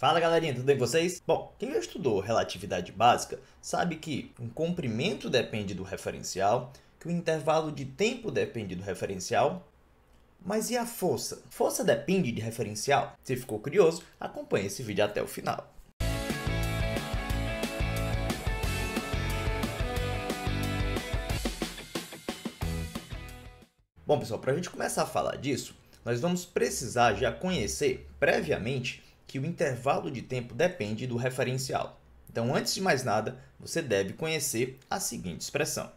Fala galerinha, tudo bem com vocês? Bom, quem já estudou relatividade básica sabe que um comprimento depende do referencial, que o intervalo de tempo depende do referencial, mas e a força? Força depende de referencial? Se ficou curioso, acompanhe esse vídeo até o final. Bom pessoal, para a gente começar a falar disso, nós vamos precisar já conhecer previamente que o intervalo de tempo depende do referencial. Então, antes de mais nada, você deve conhecer a seguinte expressão.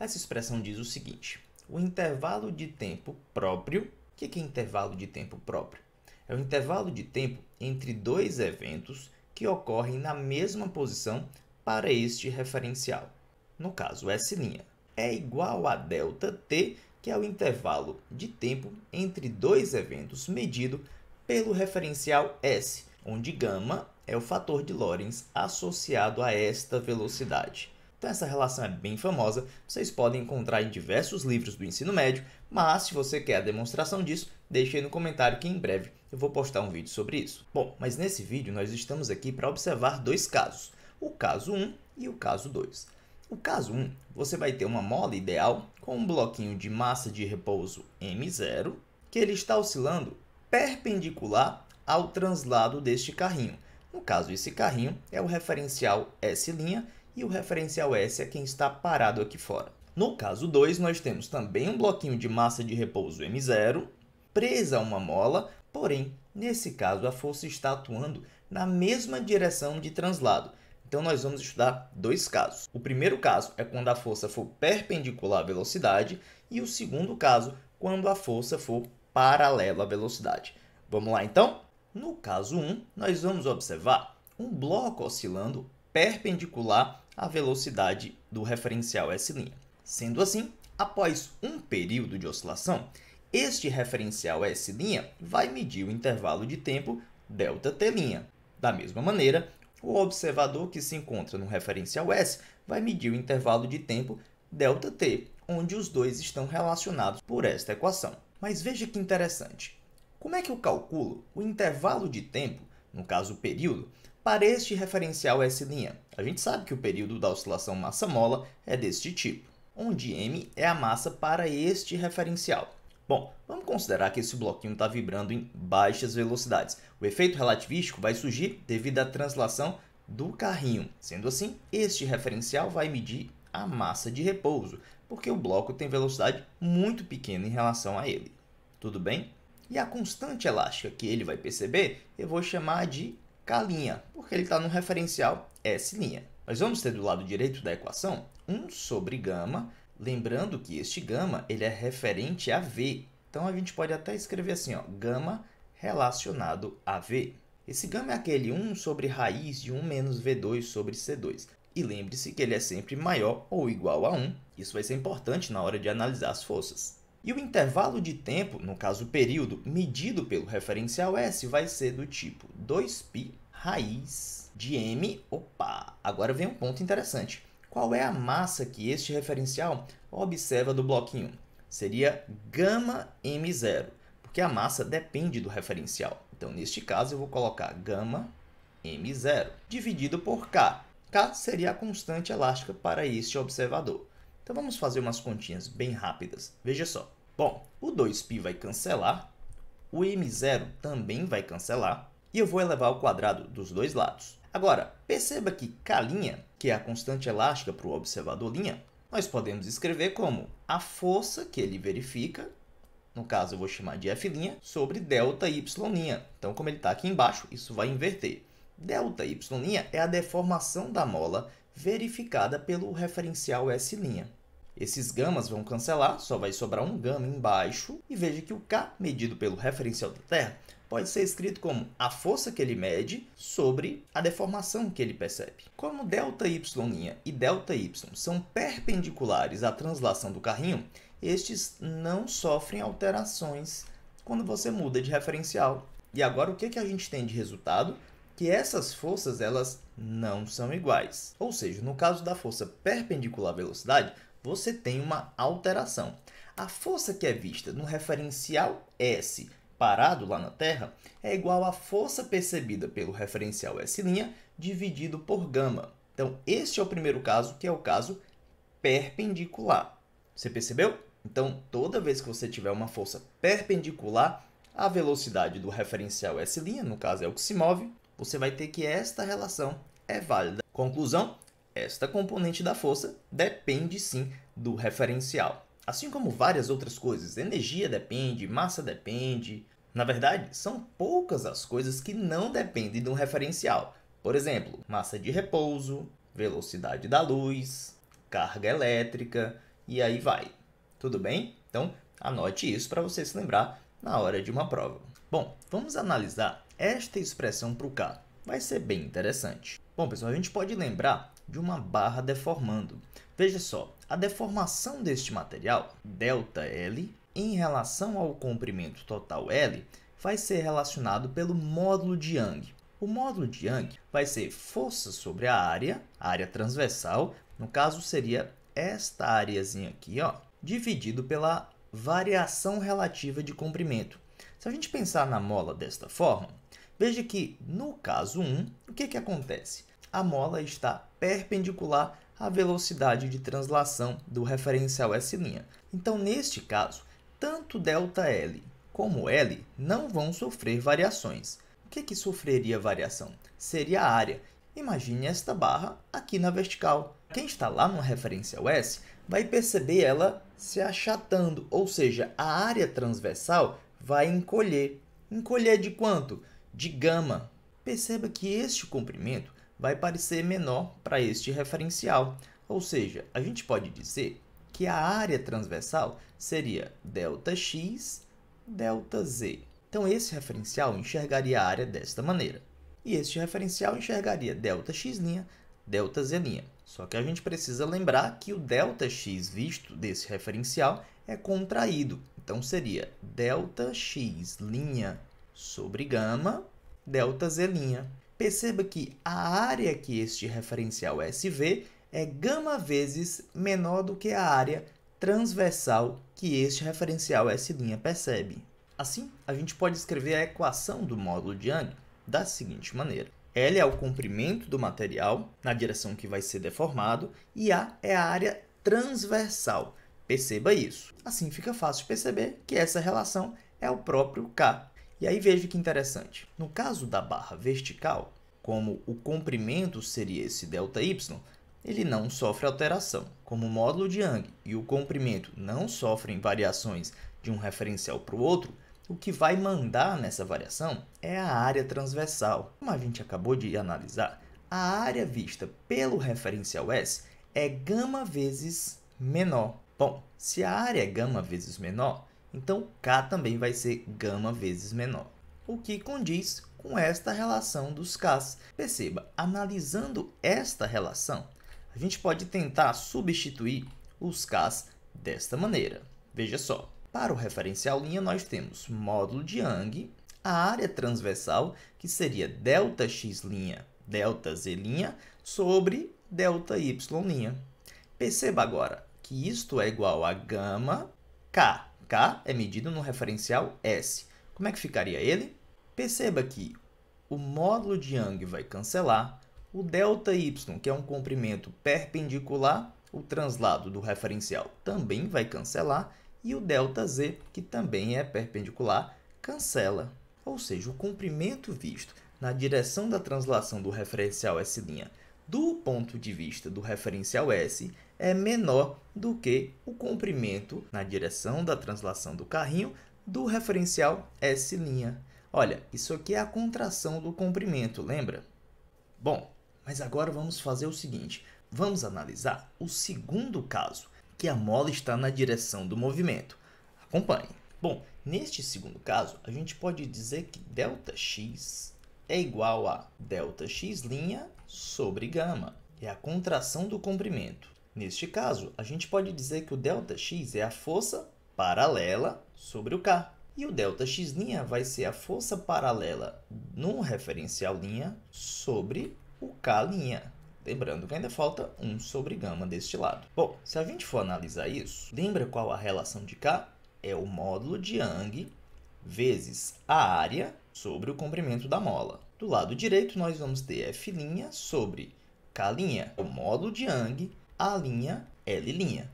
Essa expressão diz o seguinte: o intervalo de tempo próprio. O é que é intervalo de tempo próprio? É o intervalo de tempo entre dois eventos que ocorrem na mesma posição para este referencial. No caso, S' é igual a delta t, que é o intervalo de tempo entre dois eventos medido pelo referencial S, onde gama é o fator de Lorentz associado a esta velocidade. Então essa relação é bem famosa, vocês podem encontrar em diversos livros do ensino médio, mas se você quer a demonstração disso, deixe aí no comentário que em breve eu vou postar um vídeo sobre isso. Bom, mas nesse vídeo nós estamos aqui para observar dois casos, o caso 1 e o caso 2. O caso 1, você vai ter uma mola ideal com um bloquinho de massa de repouso M0, que ele está oscilando perpendicular ao translado deste carrinho. No caso, esse carrinho é o referencial S' e o referencial S é quem está parado aqui fora. No caso 2, nós temos também um bloquinho de massa de repouso M0 presa a uma mola, porém, nesse caso, a força está atuando na mesma direção de translado. Então, nós vamos estudar dois casos. O primeiro caso é quando a força for perpendicular à velocidade e o segundo caso, quando a força for paralelo à velocidade. Vamos lá então? No caso 1, nós vamos observar um bloco oscilando perpendicular à velocidade do referencial S'. Sendo assim, após um período de oscilação, este referencial S' vai medir o intervalo de tempo ΔT'. Da mesma maneira, o observador que se encontra no referencial S vai medir o intervalo de tempo ΔT, onde os dois estão relacionados por esta equação. Mas veja que interessante. Como é que eu calculo o intervalo de tempo, no caso o período, para este referencial S'? A gente sabe que o período da oscilação massa-mola é deste tipo, onde m é a massa para este referencial. Bom, vamos considerar que esse bloquinho está vibrando em baixas velocidades. O efeito relativístico vai surgir devido à translação do carrinho. Sendo assim, este referencial vai medir a massa de repouso, porque o bloco tem velocidade muito pequena em relação a ele. Tudo bem? E a constante elástica que ele vai perceber, eu vou chamar de K', porque ele está no referencial S'. Nós vamos ter do lado direito da equação 1 sobre γ, lembrando que este γ ele é referente a V. Então, a gente pode até escrever assim, ó, γ relacionado a V. Esse γ é aquele 1 sobre raiz de 1 menos V2 sobre C2. E lembre-se que ele é sempre maior ou igual a 1, isso vai ser importante na hora de analisar as forças. E o intervalo de tempo, no caso o período, medido pelo referencial S, vai ser do tipo 2π raiz de m. Opa! Agora vem um ponto interessante. Qual é a massa que este referencial observa do bloquinho? Seria gama m0, porque a massa depende do referencial. Então, neste caso, eu vou colocar gama m0 dividido por k, K seria a constante elástica para este observador. Então vamos fazer umas continhas bem rápidas. Veja só. Bom, o 2π vai cancelar, o m0 também vai cancelar, e eu vou elevar ao quadrado dos dois lados. Agora, perceba que K', que é a constante elástica para o observador linha, nós podemos escrever como a força que ele verifica, no caso eu vou chamar de F', sobre delta y'. Então, como ele está aqui embaixo, isso vai inverter. Δy' é a deformação da mola verificada pelo referencial S'. Esses gamas vão cancelar, só vai sobrar um gama embaixo, e veja que o K, medido pelo referencial da Terra, pode ser escrito como a força que ele mede sobre a deformação que ele percebe. Como ΔY' e ΔY são perpendiculares à translação do carrinho, estes não sofrem alterações quando você muda de referencial. E agora o que, que a gente tem de resultado? que essas forças elas não são iguais. Ou seja, no caso da força perpendicular à velocidade, você tem uma alteração. A força que é vista no referencial S parado lá na Terra é igual à força percebida pelo referencial S' dividido por gama. Então, este é o primeiro caso, que é o caso perpendicular. Você percebeu? Então, toda vez que você tiver uma força perpendicular à velocidade do referencial S', no caso é o que se move, você vai ter que esta relação é válida. Conclusão: esta componente da força depende sim do referencial. Assim como várias outras coisas, energia depende, massa depende. Na verdade, são poucas as coisas que não dependem de um referencial. Por exemplo, massa de repouso, velocidade da luz, carga elétrica e aí vai. Tudo bem? Então, anote isso para você se lembrar na hora de uma prova. Bom, vamos analisar esta expressão para o K. Vai ser bem interessante. Bom, pessoal, a gente pode lembrar de uma barra deformando. Veja só, a deformação deste material, ΔL, em relação ao comprimento total L, vai ser relacionado pelo módulo de Young. O módulo de Young vai ser força sobre a área, a área transversal, no caso seria esta areazinha aqui, ó, dividido pela variação relativa de comprimento. Se a gente pensar na mola desta forma, veja que no caso 1, o que, que acontece? A mola está perpendicular à velocidade de translação do referencial S'. Então, neste caso, tanto ΔL como L não vão sofrer variações. O que, que sofreria variação? Seria a área. Imagine esta barra aqui na vertical. Quem está lá no referencial S vai perceber ela se achatando, ou seja, a área transversal vai encolher. Encolher de quanto? De gama. Perceba que este comprimento vai parecer menor para este referencial, ou seja, a gente pode dizer que a área transversal seria ΔX, ΔZ. Então, esse referencial enxergaria a área desta maneira. E este referencial enxergaria ΔX', ΔZ'. Só que a gente precisa lembrar que o ΔX visto desse referencial é contraído, então seria delta x' sobre gama, delta z'. Perceba que a área que este referencial SV é gama vezes menor do que a área transversal que este referencial S' percebe. Assim, a gente pode escrever a equação do módulo de Young da seguinte maneira. L é o comprimento do material na direção que vai ser deformado e A é a área transversal Perceba isso. Assim fica fácil de perceber que essa relação é o próprio K. E aí veja que interessante. No caso da barra vertical, como o comprimento seria esse ΔY, ele não sofre alteração. Como o módulo de Young e o comprimento não sofrem variações de um referencial para o outro, o que vai mandar nessa variação é a área transversal. Como a gente acabou de analisar, a área vista pelo referencial S é gama vezes menor. Bom, se a área é gama vezes menor, então K também vai ser gama vezes menor, o que condiz com esta relação dos Ks. Perceba, analisando esta relação, a gente pode tentar substituir os Ks desta maneira. Veja só, para o referencial linha nós temos módulo de Young, a área transversal, que seria delta x' delta z' sobre delta y'. Perceba agora, que isto é igual a gama K. K é medido no referencial S. Como é que ficaria ele? Perceba que o módulo de Young vai cancelar, o delta y, que é um comprimento perpendicular, o translado do referencial também vai cancelar, e o delta z, que também é perpendicular, cancela. Ou seja, o comprimento visto na direção da translação do referencial S' do ponto de vista do referencial S é menor do que o comprimento na direção da translação do carrinho do referencial S'. Olha, isso aqui é a contração do comprimento, lembra? Bom, mas agora vamos fazer o seguinte. Vamos analisar o segundo caso, que a mola está na direção do movimento. Acompanhe. Bom, neste segundo caso, a gente pode dizer que Δx é igual a Δx' sobre γ. É a contração do comprimento. Neste caso, a gente pode dizer que o ΔX é a força paralela sobre o K. E o ΔX' vai ser a força paralela no referencial linha sobre o K'. Lembrando que ainda falta 1 sobre gama deste lado. Bom, se a gente for analisar isso, lembra qual a relação de K? É o módulo de Young vezes a área sobre o comprimento da mola. Do lado direito, nós vamos ter F' sobre K', o módulo de Young a linha L'.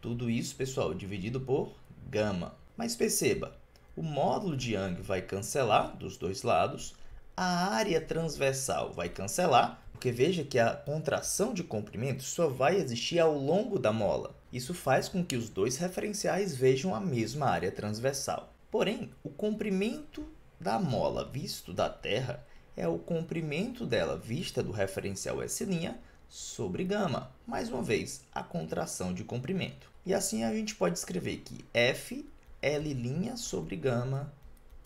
Tudo isso, pessoal, dividido por gama. Mas perceba, o módulo de Young vai cancelar dos dois lados, a área transversal vai cancelar, porque veja que a contração de comprimento só vai existir ao longo da mola. Isso faz com que os dois referenciais vejam a mesma área transversal. Porém, o comprimento da mola visto da Terra é o comprimento dela vista do referencial S' sobre gama. Mais uma vez, a contração de comprimento. E assim a gente pode escrever que F L' sobre gama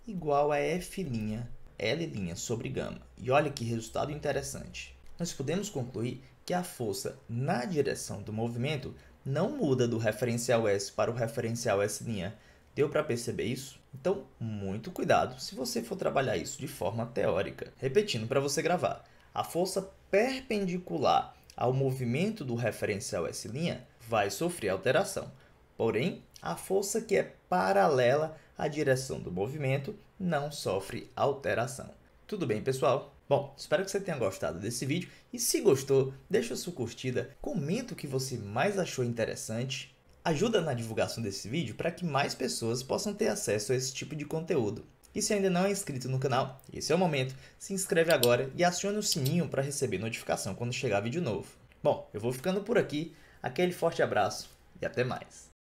igual a F' L' sobre gama. E olha que resultado interessante. Nós podemos concluir que a força na direção do movimento não muda do referencial S para o referencial S'. Deu para perceber isso? Então, muito cuidado se você for trabalhar isso de forma teórica. Repetindo para você gravar a força perpendicular ao movimento do referencial S' vai sofrer alteração. Porém, a força que é paralela à direção do movimento não sofre alteração. Tudo bem, pessoal? Bom, espero que você tenha gostado desse vídeo e se gostou, deixa sua curtida, comenta o que você mais achou interessante, ajuda na divulgação desse vídeo para que mais pessoas possam ter acesso a esse tipo de conteúdo. E se ainda não é inscrito no canal, esse é o momento, se inscreve agora e acione o sininho para receber notificação quando chegar vídeo novo. Bom, eu vou ficando por aqui, aquele forte abraço e até mais.